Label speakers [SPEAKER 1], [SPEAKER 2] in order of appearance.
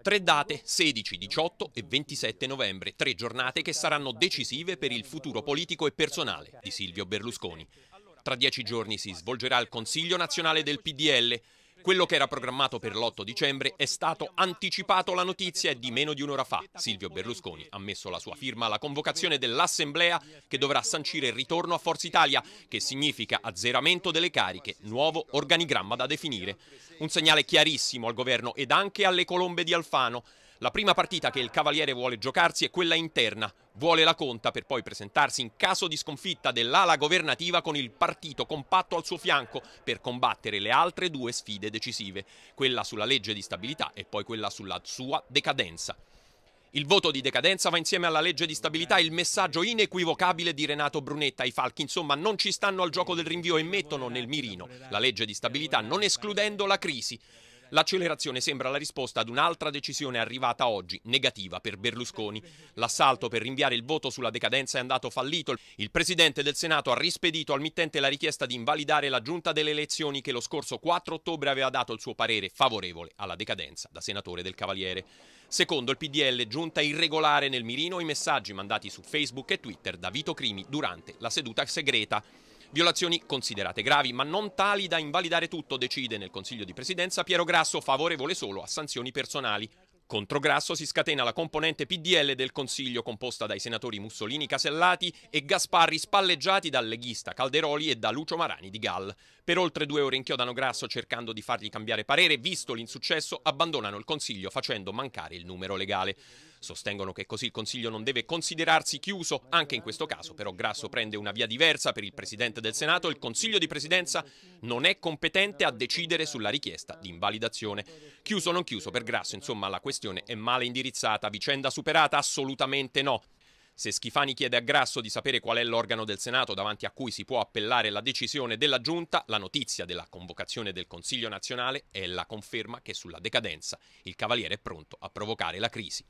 [SPEAKER 1] Tre date, 16, 18 e 27 novembre, tre giornate che saranno decisive per il futuro politico e personale di Silvio Berlusconi. Tra dieci giorni si svolgerà il Consiglio nazionale del PDL, quello che era programmato per l'8 dicembre è stato anticipato, la notizia è di meno di un'ora fa. Silvio Berlusconi ha messo la sua firma alla convocazione dell'Assemblea che dovrà sancire il ritorno a Forza Italia, che significa azzeramento delle cariche, nuovo organigramma da definire. Un segnale chiarissimo al governo ed anche alle colombe di Alfano. La prima partita che il Cavaliere vuole giocarsi è quella interna. Vuole la conta per poi presentarsi in caso di sconfitta dell'ala governativa con il partito compatto al suo fianco per combattere le altre due sfide decisive, quella sulla legge di stabilità e poi quella sulla sua decadenza. Il voto di decadenza va insieme alla legge di stabilità il messaggio inequivocabile di Renato Brunetta. I falchi, insomma, non ci stanno al gioco del rinvio e mettono nel mirino la legge di stabilità, non escludendo la crisi. L'accelerazione sembra la risposta ad un'altra decisione arrivata oggi, negativa per Berlusconi. L'assalto per rinviare il voto sulla decadenza è andato fallito. Il Presidente del Senato ha rispedito al mittente la richiesta di invalidare la Giunta delle elezioni che lo scorso 4 ottobre aveva dato il suo parere favorevole alla decadenza da senatore del Cavaliere. Secondo il PDL, giunta irregolare nel mirino i messaggi mandati su Facebook e Twitter da Vito Crimi durante la seduta segreta. Violazioni considerate gravi, ma non tali da invalidare tutto, decide nel Consiglio di Presidenza Piero Grasso, favorevole solo a sanzioni personali. Contro Grasso si scatena la componente PDL del Consiglio composta dai senatori Mussolini Casellati e Gasparri spalleggiati dal leghista Calderoli e da Lucio Marani di Gall. Per oltre due ore inchiodano Grasso cercando di fargli cambiare parere, visto l'insuccesso abbandonano il Consiglio facendo mancare il numero legale. Sostengono che così il Consiglio non deve considerarsi chiuso, anche in questo caso però Grasso prende una via diversa per il Presidente del Senato, e il Consiglio di Presidenza non è competente a decidere sulla richiesta di invalidazione. Chiuso o non chiuso per Grasso, insomma la questione questione è male indirizzata, vicenda superata? Assolutamente no. Se Schifani chiede a Grasso di sapere qual è l'organo del Senato davanti a cui si può appellare la decisione della Giunta, la notizia della convocazione del Consiglio nazionale è la conferma che sulla decadenza il Cavaliere è pronto a provocare la crisi.